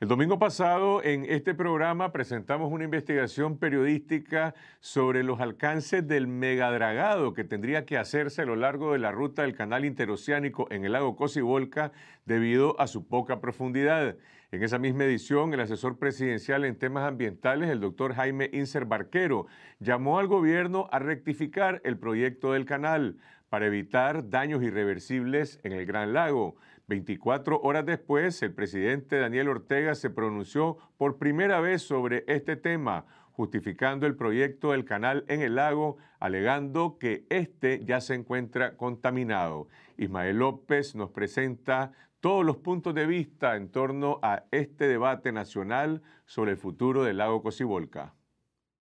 El domingo pasado en este programa presentamos una investigación periodística sobre los alcances del megadragado que tendría que hacerse a lo largo de la ruta del canal interoceánico en el lago Cosibolca debido a su poca profundidad. En esa misma edición, el asesor presidencial en temas ambientales, el doctor Jaime Inser Barquero, llamó al gobierno a rectificar el proyecto del canal para evitar daños irreversibles en el Gran Lago. 24 horas después, el presidente Daniel Ortega se pronunció por primera vez sobre este tema, justificando el proyecto del canal en el lago, alegando que este ya se encuentra contaminado. Ismael López nos presenta todos los puntos de vista en torno a este debate nacional sobre el futuro del lago Cocibolca.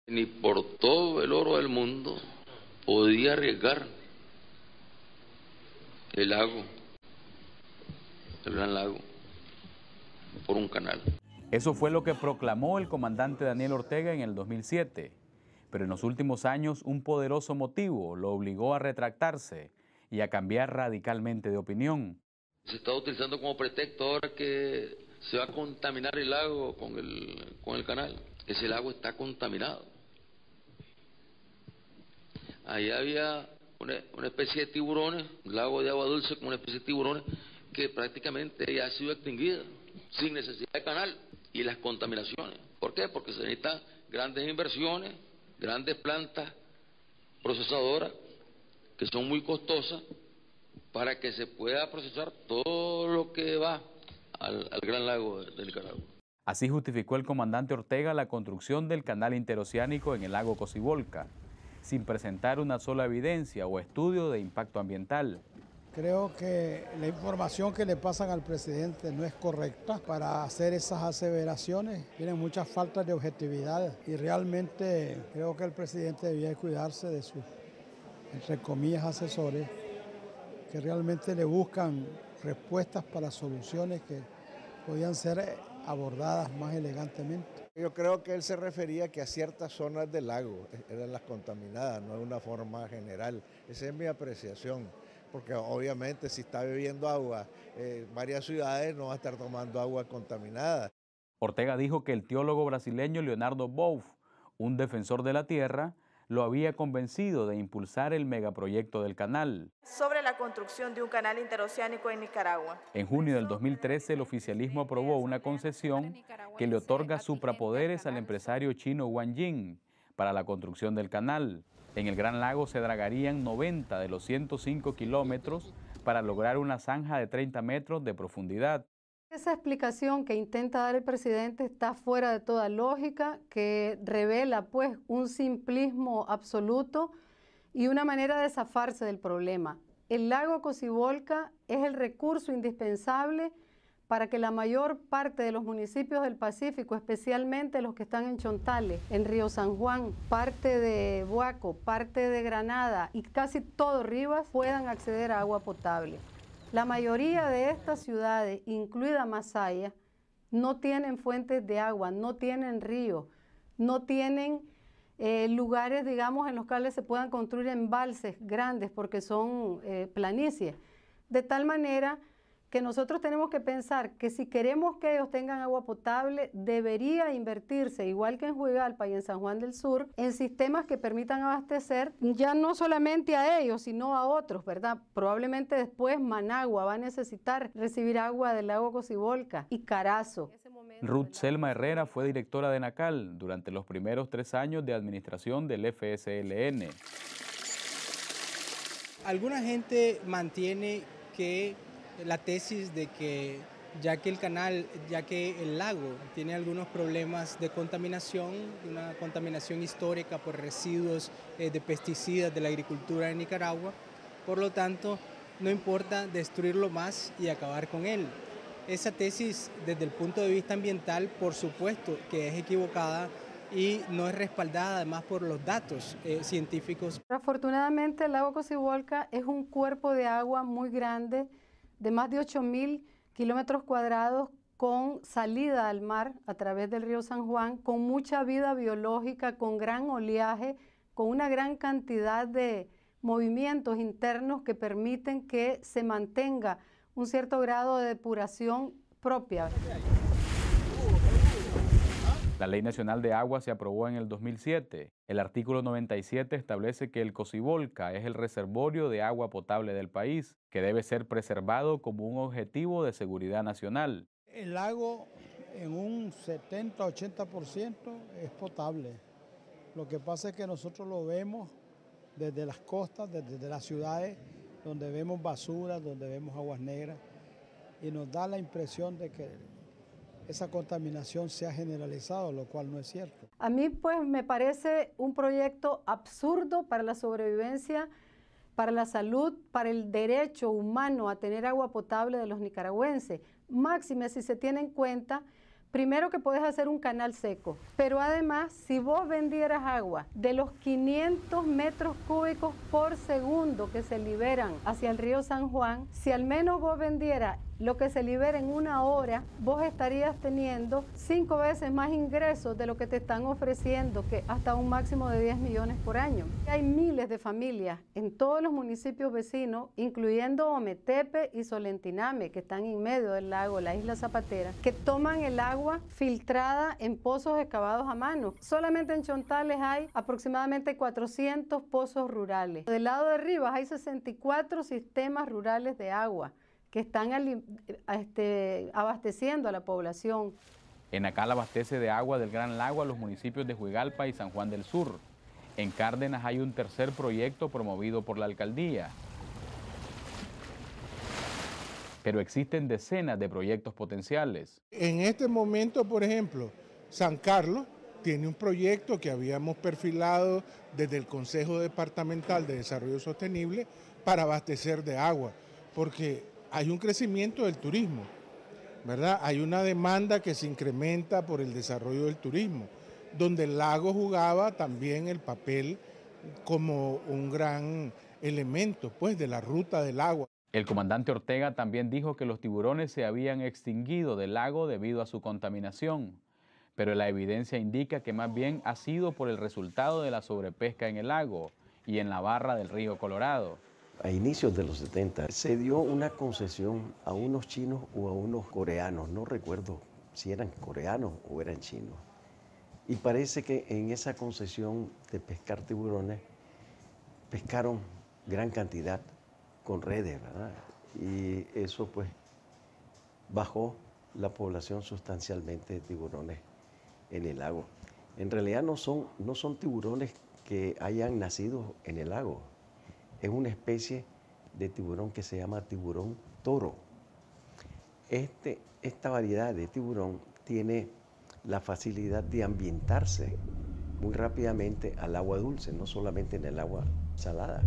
Ni por todo el oro del mundo podía arriesgar el lago, el gran lago, por un canal. Eso fue lo que proclamó el comandante Daniel Ortega en el 2007, pero en los últimos años un poderoso motivo lo obligó a retractarse y a cambiar radicalmente de opinión. Se está utilizando como pretexto ahora que se va a contaminar el lago con el, con el canal. Ese lago está contaminado. Ahí había una, especie de tiburones, un lago de agua dulce con una especie de tiburones que prácticamente ya ha sido extinguida sin necesidad de canal y las contaminaciones. ¿Por qué? Porque se necesitan grandes inversiones, grandes plantas procesadoras que son muy costosas para que se pueda procesar todo lo que va al, Gran Lago del Nicaragua. Así justificó el comandante Ortega la construcción del canal interoceánico en el lago Cocibolca sin presentar una sola evidencia o estudio de impacto ambiental. Creo que la información que le pasan al presidente no es correcta para hacer esas aseveraciones. Tienen muchas faltas de objetividad y realmente creo que el presidente debía cuidarse de sus, entre comillas, asesores que realmente le buscan respuestas para soluciones que podían ser abordadas más elegantemente. Yo creo que él se refería que a ciertas zonas del lago eran las contaminadas, no es una forma general. Esa es mi apreciación, porque obviamente si está bebiendo agua, eh, varias ciudades no va a estar tomando agua contaminada. Ortega dijo que el teólogo brasileño Leonardo Bouff... un defensor de la tierra, lo había convencido de impulsar el megaproyecto del canal. Sobre la construcción de un canal interoceánico en Nicaragua. En junio del 2013, el oficialismo aprobó una concesión que le otorga suprapoderes al empresario chino Wang Jing para la construcción del canal. En el Gran Lago se dragarían 90 de los 105 kilómetros para lograr una zanja de 30 metros de profundidad. Esa explicación que intenta dar el presidente está fuera de toda lógica, que revela pues un simplismo absoluto y una manera de zafarse del problema. El lago Cocibolca es el recurso indispensable para que la mayor parte de los municipios del Pacífico, especialmente los que están en Chontales, en Río San Juan, parte de Buaco, parte de Granada y casi todo Rivas, puedan acceder a agua potable. La mayoría de estas ciudades, incluida Masaya, no tienen fuentes de agua, no tienen río, no tienen eh, lugares, digamos, en los cuales se puedan construir embalses grandes porque son eh, planicies. De tal manera que nosotros tenemos que pensar que si queremos que ellos tengan agua potable, debería invertirse, igual que en Juigalpa y en San Juan del Sur, en sistemas que permitan abastecer ya no solamente a ellos, sino a otros, ¿verdad? Probablemente después Managua va a necesitar recibir agua del lago Cocibolca y Carazo. Ruth Selma Herrera fue directora de NACAL durante los primeros tres años de administración del FSLN. Alguna gente mantiene que la tesis de que ya que el canal, ya que el lago tiene algunos problemas de contaminación, una contaminación histórica por residuos eh, de pesticidas de la agricultura de Nicaragua, por lo tanto, no importa destruirlo más y acabar con él. Esa tesis desde el punto de vista ambiental, por supuesto que es equivocada, y no es respaldada además por los datos eh, científicos. Afortunadamente el lago Cocibolca es un cuerpo de agua muy grande de más de 8.000 kilómetros cuadrados con salida al mar a través del río San Juan, con mucha vida biológica, con gran oleaje, con una gran cantidad de movimientos internos que permiten que se mantenga un cierto grado de depuración propia. La Ley Nacional de Agua se aprobó en el 2007. El artículo 97 establece que el Cocibolca es el reservorio de agua potable del país, que debe ser preservado como un objetivo de seguridad nacional. El lago en un 70-80% es potable. Lo que pasa es que nosotros lo vemos desde las costas, desde las ciudades, donde vemos basura, donde vemos aguas negras, y nos da la impresión de que esa contaminación se ha generalizado, lo cual no es cierto. A mí pues me parece un proyecto absurdo para la sobrevivencia, para la salud, para el derecho humano a tener agua potable de los nicaragüenses. Máxime si se tiene en cuenta primero que puedes hacer un canal seco, pero además si vos vendieras agua de los 500 metros cúbicos por segundo que se liberan hacia el río San Juan, si al menos vos vendieras lo que se libera en una hora, vos estarías teniendo cinco veces más ingresos de lo que te están ofreciendo, que hasta un máximo de 10 millones por año. Hay miles de familias en todos los municipios vecinos, incluyendo Ometepe y Solentiname, que están en medio del lago, la isla Zapatera, que toman el agua filtrada en pozos excavados a mano. Solamente en Chontales hay aproximadamente 400 pozos rurales. Del lado de arriba hay 64 sistemas rurales de agua que están este, abasteciendo a la población. En la abastece de agua del Gran Lago a los municipios de Huigalpa y San Juan del Sur. En Cárdenas hay un tercer proyecto promovido por la alcaldía. Pero existen decenas de proyectos potenciales. En este momento, por ejemplo, San Carlos tiene un proyecto que habíamos perfilado desde el Consejo Departamental de Desarrollo Sostenible para abastecer de agua, porque hay un crecimiento del turismo, ¿verdad? Hay una demanda que se incrementa por el desarrollo del turismo, donde el lago jugaba también el papel como un gran elemento, pues, de la ruta del agua. El comandante Ortega también dijo que los tiburones se habían extinguido del lago debido a su contaminación, pero la evidencia indica que más bien ha sido por el resultado de la sobrepesca en el lago y en la barra del río Colorado a inicios de los 70, se dio una concesión a unos chinos o a unos coreanos, no recuerdo si eran coreanos o eran chinos. Y parece que en esa concesión de pescar tiburones, pescaron gran cantidad con redes, ¿verdad? Y eso pues bajó la población sustancialmente de tiburones en el lago. En realidad no son, no son tiburones que hayan nacido en el lago, es una especie de tiburón que se llama tiburón toro. Este, esta variedad de tiburón tiene la facilidad de ambientarse muy rápidamente al agua dulce, no solamente en el agua salada.